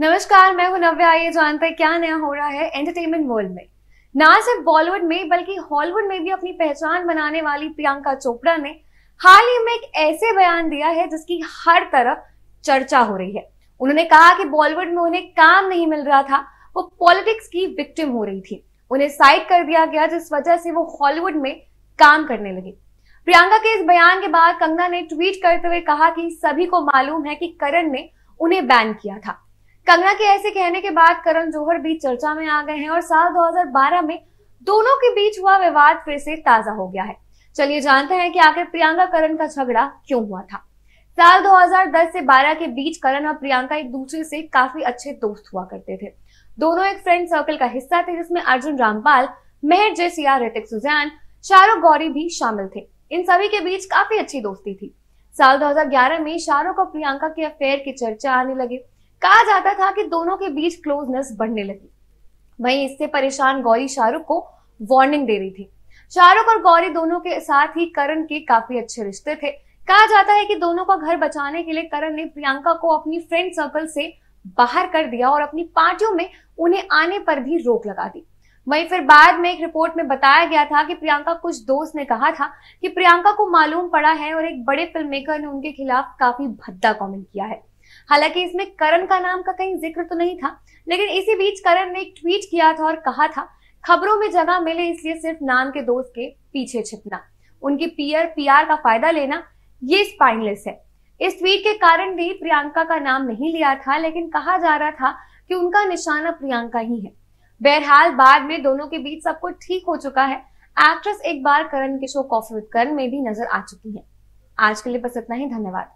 नमस्कार मैं हूं नव्या आइए जानते हैं क्या नया हो रहा है एंटरटेनमेंट वर्ल्ड में ना सिर्फ बॉलीवुड में बल्कि हॉलीवुड में भी अपनी पहचान बनाने वाली प्रियंका चोपड़ा ने हाल ही में एक ऐसे बयान दिया है जिसकी हर तरफ चर्चा हो रही है उन्होंने कहा कि बॉलीवुड में उन्हें काम नहीं मिल रहा था वो पॉलिटिक्स की विक्टिम हो रही थी उन्हें साइड कर दिया गया जिस वजह से वो हॉलीवुड में काम करने लगी प्रियंका के इस बयान के बाद कंगना ने ट्वीट करते हुए कहा कि सभी को मालूम है कि करण ने उन्हें बैन किया था कंगना के ऐसे कहने के बाद करण जौहर भी चर्चा में आ गए हैं और साल 2012 में दोनों के बीच हुआ विवाद फिर से ताजा हो गया है चलिए जानते हैं कि आखिर प्रियंका करण का झगड़ा क्यों हुआ था साल 2010 से 12 के बीच करण और प्रियंका एक दूसरे से काफी अच्छे दोस्त हुआ करते थे दोनों एक फ्रेंड सर्कल का हिस्सा थे जिसमें अर्जुन रामपाल मेहर जयसिया ऋतिक सुजैन शाहरुख गौरी भी शामिल थे इन सभी के बीच काफी अच्छी दोस्ती थी साल 2011 में शाहरुख और प्रियंका के अफेयर की चर्चा आने लगी कहा जाता था कि दोनों के बीच क्लोजनेस बढ़ने लगी वहीं इससे परेशान गौरी शाहरुख को वार्निंग दे रही थी शाहरुख और गौरी दोनों के साथ ही करण के काफी अच्छे रिश्ते थे कहा जाता है कि दोनों का घर बचाने के लिए करण ने प्रियंका को अपनी फ्रेंड सर्कल से बाहर कर दिया और अपनी पार्टियों में उन्हें आने पर भी रोक लगा दी वहीं फिर बाद में एक रिपोर्ट में बताया गया था कि प्रियंका कुछ दोस्त ने कहा था कि प्रियंका को मालूम पड़ा है और एक बड़े फिल्म मेकर ने उनके खिलाफ काफी भद्दा कमेंट किया है हालांकि इसमें करण का नाम का कहीं जिक्र तो नहीं था लेकिन इसी बीच करण ने एक ट्वीट किया था और कहा था खबरों में जगह मिले इसलिए सिर्फ नाम के दोस्त के पीछे छिपना उनकी पीयर पीआर का फायदा लेना ये स्पाइनलेस है इस ट्वीट के कारण भी प्रियंका का नाम नहीं लिया था लेकिन कहा जा रहा था कि उनका निशाना प्रियंका ही है बहरहाल बाद में दोनों के बीच सब कुछ ठीक हो चुका है एक्ट्रेस एक बार करण के शो कॉफी विद करण में भी नजर आ चुकी है आज के लिए बस इतना ही धन्यवाद